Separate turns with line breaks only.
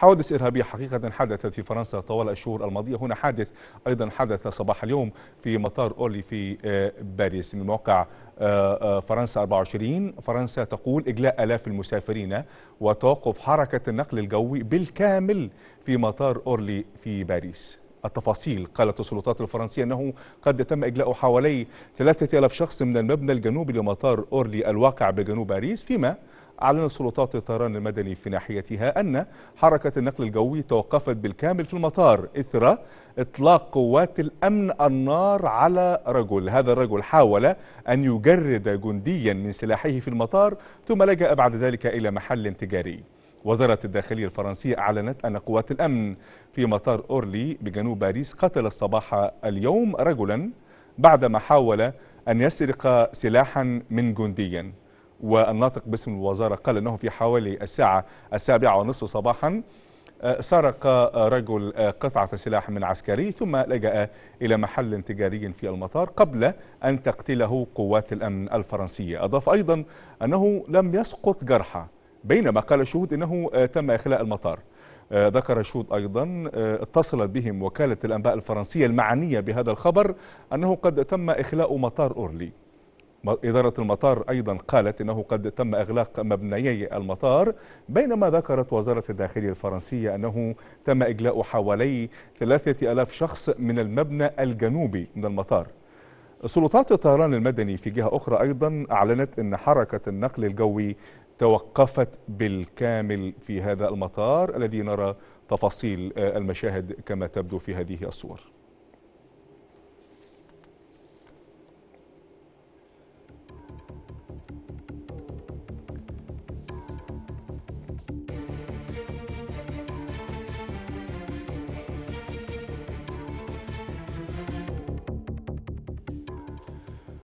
حوادث إرهابية حقيقة حدثت في فرنسا طوال الشهور الماضية هنا حادث أيضا حدث صباح اليوم في مطار أولي في آه، باريس من موقع آه، آه، فرنسا 24 فرنسا تقول إجلاء آلاف المسافرين وتوقف حركة النقل الجوي بالكامل في مطار أورلي في باريس التفاصيل قالت السلطات الفرنسية أنه قد تم إجلاء حوالي 3000 شخص من المبنى الجنوبي لمطار أورلي الواقع بجنوب باريس فيما أعلنت سلطات الطيران المدني في ناحيتها أن حركة النقل الجوي توقفت بالكامل في المطار إثر إطلاق قوات الأمن النار على رجل هذا الرجل حاول أن يجرد جنديا من سلاحه في المطار ثم لجأ بعد ذلك إلى محل تجاري وزارة الداخلية الفرنسية أعلنت أن قوات الأمن في مطار أورلي بجنوب باريس قتلت صباح اليوم رجلا بعدما حاول أن يسرق سلاحا من جنديا والناطق باسم الوزارة قال أنه في حوالي الساعة السابعة ونصف صباحا آه، سرق آه، رجل آه، قطعة سلاح من عسكري ثم لجأ إلى محل تجاري في المطار قبل أن تقتله قوات الأمن الفرنسية أضاف أيضا أنه لم يسقط جرحى بينما قال الشهود أنه تم إخلاء المطار ذكر الشهود أيضا اتصلت بهم وكالة الأنباء الفرنسية المعنية بهذا الخبر أنه قد تم إخلاء مطار أورلي إدارة المطار أيضا قالت أنه قد تم إغلاق مبنيي المطار بينما ذكرت وزارة الداخلية الفرنسية أنه تم إجلاء حوالي 3000 شخص من المبنى الجنوبي من المطار سلطات الطيران المدني في جهة أخرى أيضا أعلنت أن حركة النقل الجوي توقفت بالكامل في هذا المطار الذي نرى تفاصيل آه، المشاهد كما تبدو في هذه الصور